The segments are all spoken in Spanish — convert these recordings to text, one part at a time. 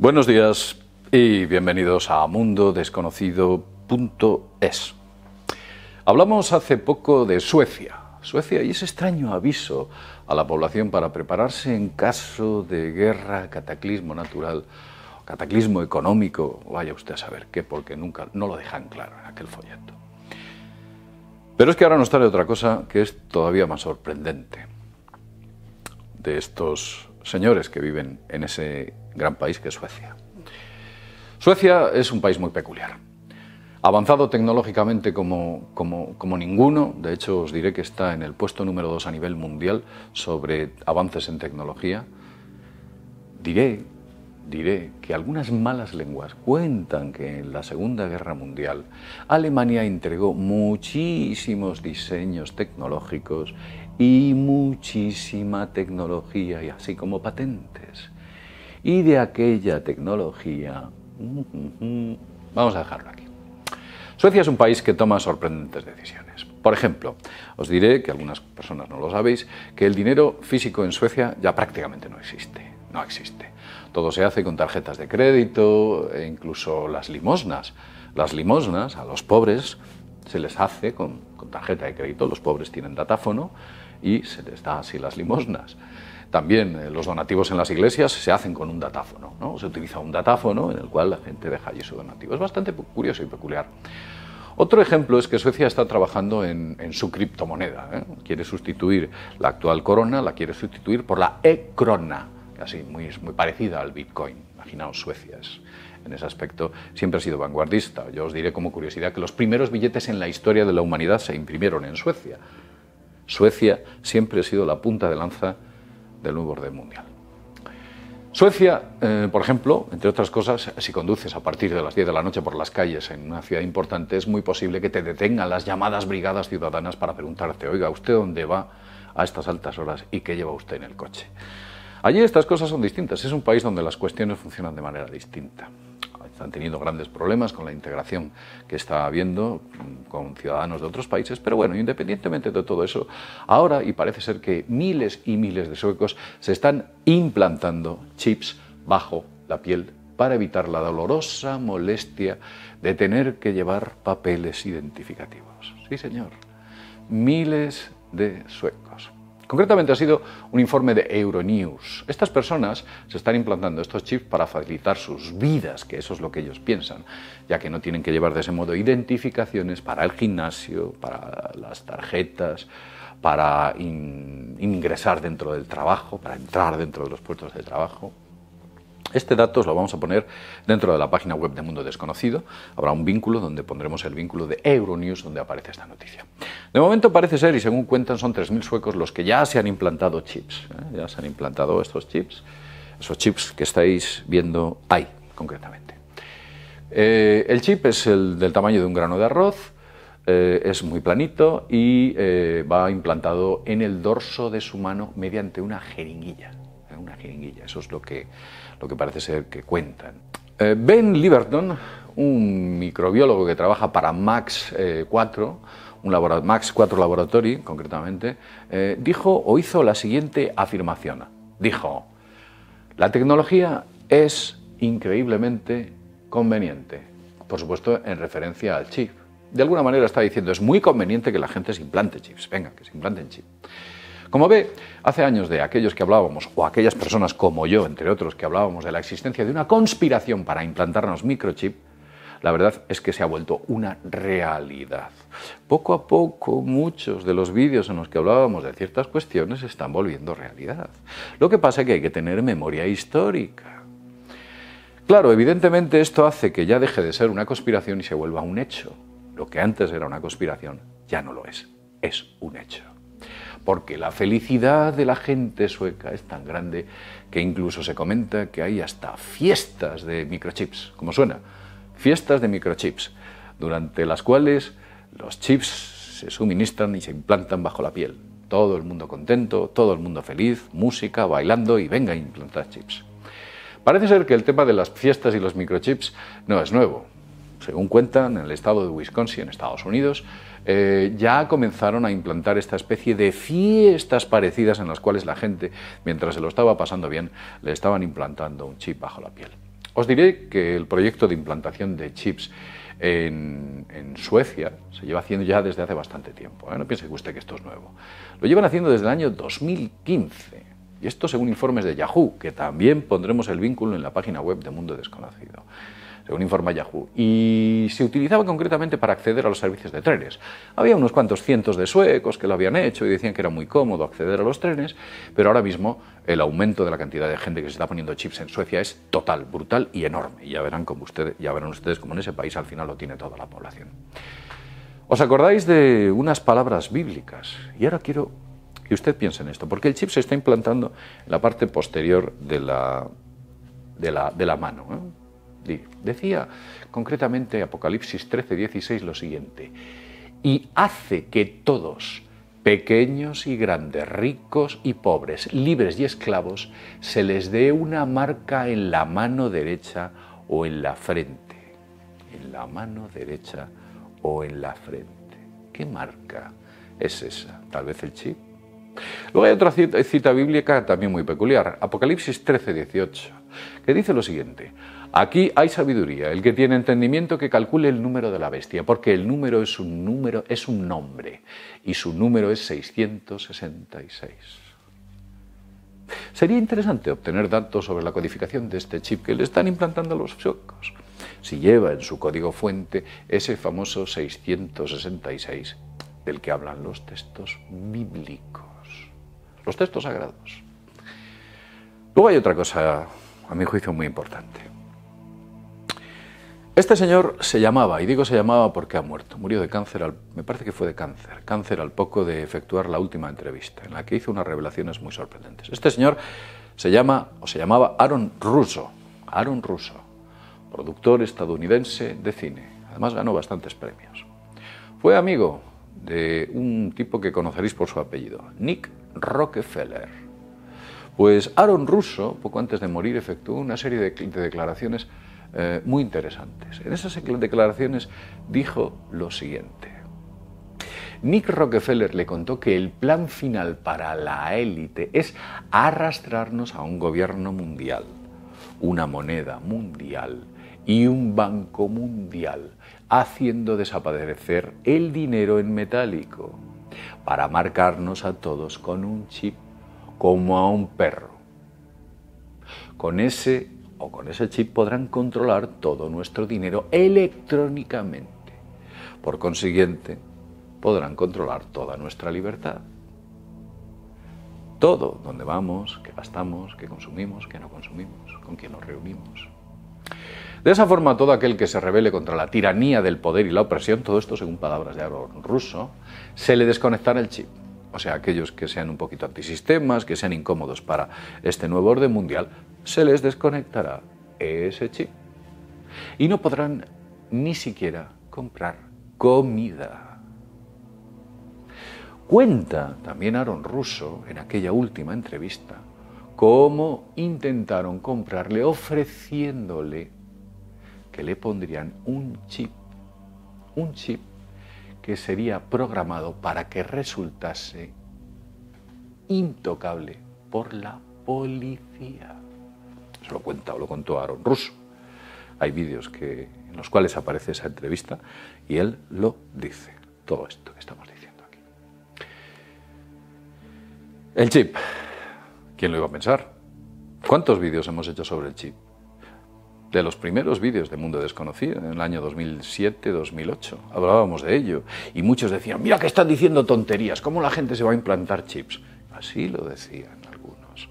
Buenos días y bienvenidos a Mundo mundodesconocido.es. Hablamos hace poco de Suecia. Suecia y ese extraño aviso a la población para prepararse en caso de guerra, cataclismo natural, cataclismo económico, vaya usted a saber qué, porque nunca no lo dejan claro en aquel folleto. Pero es que ahora nos trae otra cosa que es todavía más sorprendente de estos señores que viven en ese gran país que Suecia. Suecia es un país muy peculiar, avanzado tecnológicamente como, ninguno, de hecho os diré que está en el puesto número dos a nivel mundial sobre avances en tecnología, diré, diré que algunas malas lenguas cuentan que en la Segunda Guerra Mundial Alemania entregó muchísimos diseños tecnológicos y muchísima tecnología, y así como patentes y de aquella tecnología. Vamos a dejarlo aquí. Suecia es un país que toma sorprendentes decisiones. Por ejemplo, os diré, que algunas personas no lo sabéis, que el dinero físico en Suecia ya prácticamente no existe. No existe. Todo se hace con tarjetas de crédito e incluso las limosnas. Las limosnas a los pobres se les hace con, tarjeta de crédito, los pobres tienen datáfono y se les da así las limosnas. También eh, los donativos en las iglesias se hacen con un datáfono, ¿no? Se utiliza un datáfono en el cual la gente deja allí su donativo. Es bastante curioso y peculiar. Otro ejemplo es que Suecia está trabajando en, su criptomoneda. ¿eh? Quiere sustituir la actual corona, la quiere sustituir por la e-crona, así muy, muy parecida al Bitcoin. Imaginaos Suecia, es, en ese aspecto siempre ha sido vanguardista. Yo os diré como curiosidad que los primeros billetes en la historia de la humanidad se imprimieron en Suecia. Suecia siempre ha sido la punta de lanza del nuevo orden mundial. Suecia, eh, por ejemplo, entre otras cosas, si conduces a partir de las 10 de la noche por las calles en una ciudad importante, es muy posible que te detengan las llamadas brigadas ciudadanas para preguntarte, oiga, ¿usted dónde va a estas altas horas y qué lleva usted en el coche? Allí estas cosas son distintas, es un país donde las cuestiones funcionan de manera distinta. Están teniendo grandes problemas con la integración que está habiendo con ciudadanos de otros países, pero bueno, independientemente de todo eso, ahora, y parece ser que miles y miles de suecos se están implantando chips bajo la piel para evitar la dolorosa molestia de tener que llevar papeles identificativos. Sí, señor. Miles de suecos. Concretamente ha sido un informe de Euronews. Estas personas se están implantando estos chips para facilitar sus vidas, que eso es lo que ellos piensan, ya que no tienen que llevar de ese modo identificaciones para el gimnasio, para las tarjetas, para ingresar dentro del trabajo, para entrar dentro de los puestos de trabajo. Este dato os lo vamos a poner dentro de la página web de Mundo Desconocido. Habrá un vínculo donde pondremos el vínculo de Euronews donde aparece esta noticia. De momento parece ser, y según cuentan, son 3.000 suecos los que ya se han implantado chips. ¿eh? Ya se han implantado estos chips, esos chips que estáis viendo ahí, concretamente. Eh, el chip es el del tamaño de un grano de arroz, eh, es muy planito y va implantado en el dorso de su mano mediante una jeringuilla una, jeringuilla. Eso es lo que, lo que parece ser que cuentan. Eh, ben Liberton, un microbiólogo que trabaja para Max 4, eh, un Max 4 Laboratory concretamente, eh, dijo o hizo la siguiente afirmación. Dijo, la tecnología es increíblemente conveniente, por supuesto en referencia al chip. De alguna manera está diciendo, es muy conveniente que la gente se implante chips, venga, que se implanten chips. Como ve, hace años de aquellos que hablábamos, o aquellas personas como yo, entre otros, que hablábamos de la existencia de una conspiración para implantarnos microchip, la verdad es que se ha vuelto una realidad. Poco a poco muchos de los vídeos en los que hablábamos de ciertas cuestiones están volviendo realidad. Lo que pasa es que hay que tener memoria histórica. Claro, evidentemente esto hace que ya deje de ser una conspiración y se vuelva un hecho. Lo que antes era una conspiración ya no lo es, es un hecho porque la felicidad de la gente sueca es tan grande que incluso se comenta que hay hasta fiestas de microchips, como suena, fiestas de microchips, durante las cuales los chips se suministran y se implantan bajo la piel. Todo el mundo contento, todo el mundo feliz, música, bailando y venga a implantar chips. Parece ser que el tema de las fiestas y los microchips no es nuevo. Según cuentan, en el estado de Wisconsin, en Estados Unidos, eh, ya comenzaron a implantar esta especie de fiestas parecidas en las cuales la gente, mientras se lo estaba pasando bien, le estaban implantando un chip bajo la piel. Os diré que el proyecto de implantación de chips en, Suecia se lleva haciendo ya desde hace bastante tiempo. ¿eh? No piense que usted que esto es nuevo. Lo llevan haciendo desde el año 2015. Y esto según informes de Yahoo, que también pondremos el vínculo en la página web de Mundo Desconocido según informa Yahoo, y se utilizaba concretamente para acceder a los servicios de trenes. Había unos cuantos cientos de suecos que lo habían hecho y decían que era muy cómodo acceder a los trenes, pero ahora mismo el aumento de la cantidad de gente que se está poniendo chips en Suecia es total, brutal y enorme. Y ya verán, como ustedes, ya verán ustedes como en ese país al final lo tiene toda la población. ¿Os acordáis de unas palabras bíblicas? Y ahora quiero que usted piense en esto, porque el chip se está implantando en la parte posterior de la, de la, mano. ¿eh? Decía concretamente Apocalipsis 13, 16 lo siguiente, y hace que todos, pequeños y grandes, ricos y pobres, libres y esclavos, se les dé una marca en la mano derecha o en la frente. En la mano derecha o en la frente. ¿Qué marca es esa? Tal vez el chip. Luego hay otra cita, bíblica también muy peculiar, Apocalipsis 13, 18, que dice lo siguiente, Aquí hay sabiduría, el que tiene entendimiento que calcule el número de la bestia, porque el número es un número, es un nombre, y su número es 666. Sería interesante obtener datos sobre la codificación de este chip que le están implantando a los chocos, si lleva en su código fuente ese famoso 666 del que hablan los textos bíblicos, los textos sagrados. Luego hay otra cosa, a mi juicio, muy importante. Este señor se llamaba, y digo se llamaba porque ha muerto, murió de cáncer, al, me parece que fue de cáncer, cáncer al poco de efectuar la última entrevista, en la que hizo unas revelaciones muy sorprendentes. Este señor se llama, o se llamaba Aaron Russo, Aaron Russo, productor estadounidense de cine, además ganó bastantes premios. Fue amigo de un tipo que conoceréis por su apellido, Nick Rockefeller. Pues Aaron Russo, poco antes de morir, efectuó una serie de declaraciones eh, muy interesantes. En esas declaraciones dijo lo siguiente. Nick Rockefeller le contó que el plan final para la élite es arrastrarnos a un gobierno mundial, una moneda mundial y un banco mundial, haciendo desaparecer el dinero en metálico, para marcarnos a todos con un chip como a un perro. Con ese o con ese chip podrán controlar todo nuestro dinero electrónicamente. Por consiguiente, podrán controlar toda nuestra libertad. Todo, donde vamos, que gastamos, que consumimos, que no consumimos, con quien nos reunimos. De esa forma, todo aquel que se rebele contra la tiranía del poder y la opresión, todo esto según palabras de Aaron Russo, se le desconectará el chip o sea, aquellos que sean un poquito antisistemas, que sean incómodos para este nuevo orden mundial, se les desconectará ese chip. Y no podrán ni siquiera comprar comida. Cuenta también Aaron Russo en aquella última entrevista cómo intentaron comprarle ofreciéndole que le pondrían un chip, un chip que sería programado para que resultase intocable por la policía. Se lo cuenta o lo contó Aaron Russo. Hay vídeos que, en los cuales aparece esa entrevista y él lo dice, todo esto que estamos diciendo aquí. El chip, ¿quién lo iba a pensar? ¿Cuántos vídeos hemos hecho sobre el chip? de los primeros vídeos de Mundo Desconocido, en el año 2007-2008. Hablábamos de ello y muchos decían, mira que están diciendo tonterías, ¿cómo la gente se va a implantar chips? Así lo decían algunos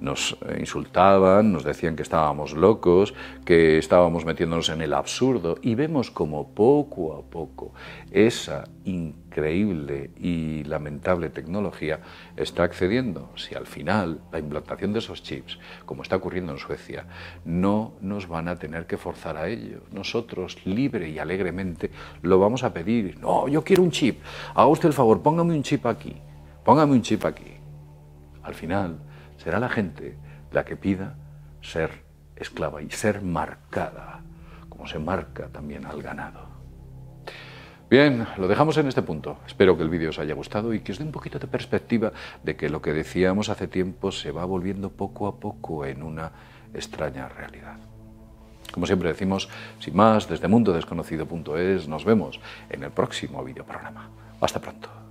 nos eh, insultaban, nos decían que estábamos locos, que estábamos metiéndonos en el absurdo y vemos como poco a poco esa increíble y lamentable tecnología está accediendo. Si al final la implantación de esos chips, como está ocurriendo en Suecia, no nos van a tener que forzar a ello. Nosotros libre y alegremente lo vamos a pedir. No, yo quiero un chip. Haga usted el favor, póngame un chip aquí. Póngame un chip aquí. Al final será la gente la que pida ser esclava y ser marcada, como se marca también al ganado. Bien, lo dejamos en este punto. Espero que el vídeo os haya gustado y que os dé un poquito de perspectiva de que lo que decíamos hace tiempo se va volviendo poco a poco en una extraña realidad. Como siempre decimos, sin más, desde mundodesconocido.es nos vemos en el próximo videoprograma. Hasta pronto.